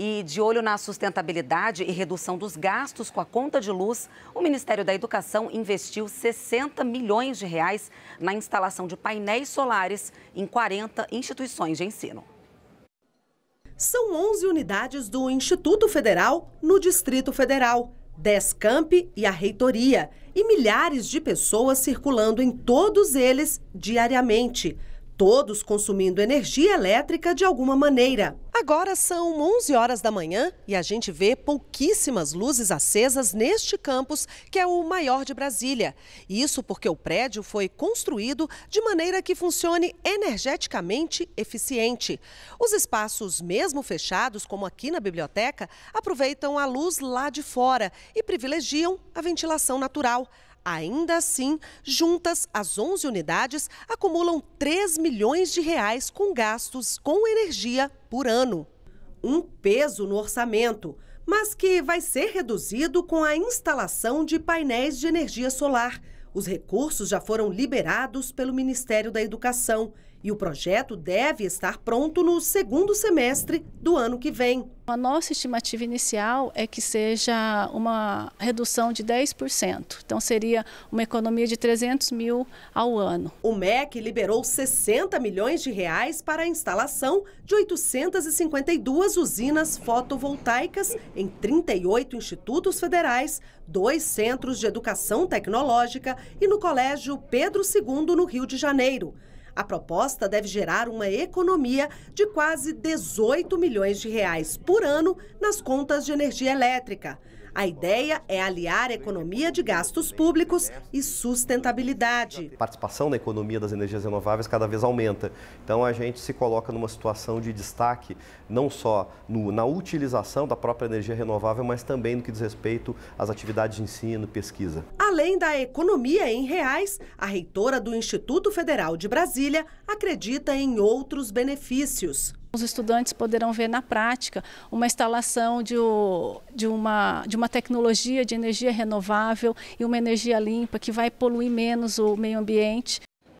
E de olho na sustentabilidade e redução dos gastos com a conta de luz, o Ministério da Educação investiu 60 milhões de reais na instalação de painéis solares em 40 instituições de ensino. São 11 unidades do Instituto Federal no Distrito Federal, 10 campi e a reitoria, e milhares de pessoas circulando em todos eles diariamente, todos consumindo energia elétrica de alguma maneira. Agora são 11 horas da manhã e a gente vê pouquíssimas luzes acesas neste campus, que é o maior de Brasília. Isso porque o prédio foi construído de maneira que funcione energeticamente eficiente. Os espaços, mesmo fechados, como aqui na biblioteca, aproveitam a luz lá de fora e privilegiam a ventilação natural. Ainda assim, juntas as 11 unidades acumulam 3 milhões de reais com gastos com energia por ano. Um peso no orçamento, mas que vai ser reduzido com a instalação de painéis de energia solar. Os recursos já foram liberados pelo Ministério da Educação e o projeto deve estar pronto no segundo semestre do ano que vem. A nossa estimativa inicial é que seja uma redução de 10%. Então, seria uma economia de 300 mil ao ano. O MEC liberou 60 milhões de reais para a instalação de 852 usinas fotovoltaicas em 38 institutos federais, dois centros de educação tecnológica e no Colégio Pedro II, no Rio de Janeiro. A proposta deve gerar uma economia de quase 18 milhões de reais por ano nas contas de energia elétrica. A ideia é aliar economia de gastos públicos e sustentabilidade. A participação na economia das energias renováveis cada vez aumenta. Então a gente se coloca numa situação de destaque não só no, na utilização da própria energia renovável, mas também no que diz respeito às atividades de ensino, e pesquisa. Além da economia em reais, a reitora do Instituto Federal de Brasília acredita em outros benefícios. Os estudantes poderão ver na prática uma instalação de, o, de, uma, de uma tecnologia de energia renovável e uma energia limpa que vai poluir menos o meio ambiente.